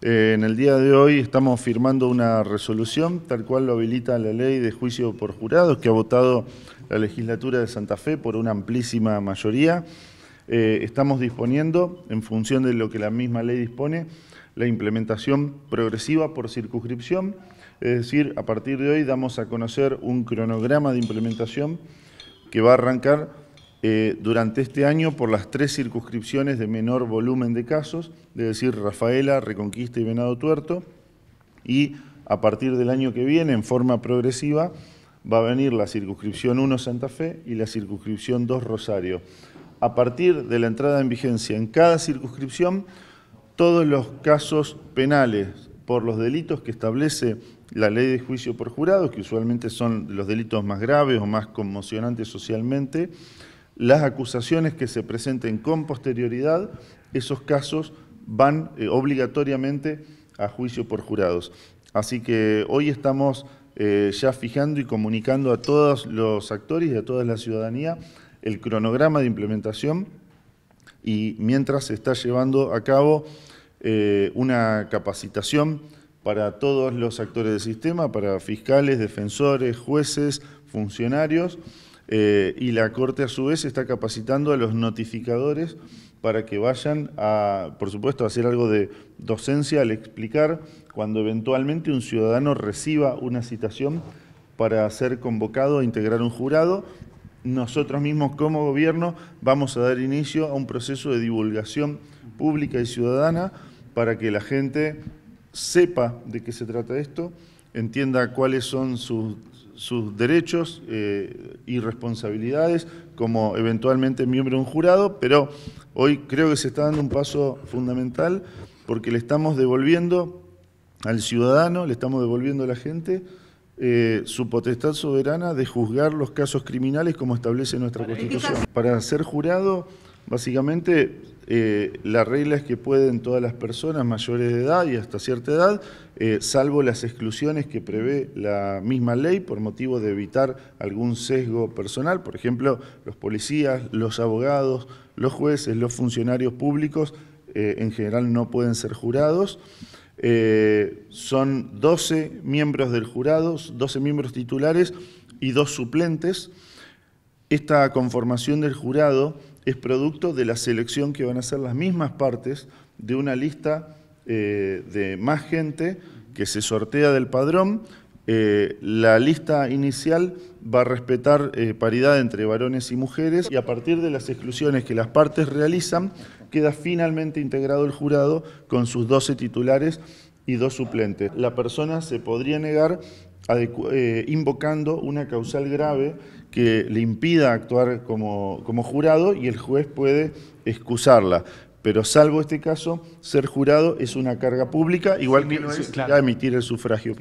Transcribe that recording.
Eh, en el día de hoy estamos firmando una resolución, tal cual lo habilita la ley de juicio por jurados, que ha votado la legislatura de Santa Fe por una amplísima mayoría. Eh, estamos disponiendo, en función de lo que la misma ley dispone, la implementación progresiva por circunscripción, es decir, a partir de hoy damos a conocer un cronograma de implementación que va a arrancar eh, durante este año por las tres circunscripciones de menor volumen de casos, es decir, Rafaela, Reconquista y Venado Tuerto, y a partir del año que viene, en forma progresiva, va a venir la circunscripción 1 Santa Fe y la circunscripción 2 Rosario. A partir de la entrada en vigencia en cada circunscripción, todos los casos penales por los delitos que establece la ley de juicio por jurados, que usualmente son los delitos más graves o más conmocionantes socialmente, las acusaciones que se presenten con posterioridad, esos casos van eh, obligatoriamente a juicio por jurados. Así que hoy estamos eh, ya fijando y comunicando a todos los actores y a toda la ciudadanía el cronograma de implementación y mientras se está llevando a cabo eh, una capacitación para todos los actores del sistema, para fiscales, defensores, jueces, funcionarios, eh, y la Corte a su vez está capacitando a los notificadores para que vayan a, por supuesto, hacer algo de docencia al explicar cuando eventualmente un ciudadano reciba una citación para ser convocado a integrar un jurado. Nosotros mismos como gobierno vamos a dar inicio a un proceso de divulgación pública y ciudadana para que la gente sepa de qué se trata esto, entienda cuáles son sus sus derechos eh, y responsabilidades como eventualmente miembro de un jurado, pero hoy creo que se está dando un paso fundamental porque le estamos devolviendo al ciudadano, le estamos devolviendo a la gente eh, su potestad soberana de juzgar los casos criminales como establece nuestra Constitución. Para ser jurado, básicamente eh, la regla es que pueden todas las personas mayores de edad y hasta cierta edad, eh, salvo las exclusiones que prevé la misma ley por motivo de evitar algún sesgo personal, por ejemplo, los policías, los abogados, los jueces, los funcionarios públicos, eh, en general no pueden ser jurados. son 12 miembros del jurado, 12 miembros titulares y dos suplentes. Esta conformación del jurado es producto de la selección que van a hacer las mismas partes de una lista eh, de más gente que se sortea del padrón. Eh, la lista inicial va a respetar eh, paridad entre varones y mujeres y a partir de las exclusiones que las partes realizan, queda finalmente integrado el jurado con sus 12 titulares y dos suplentes. La persona se podría negar eh, invocando una causal grave que le impida actuar como, como jurado y el juez puede excusarla pero salvo este caso, ser jurado es una carga pública, igual que emitir el sufragio.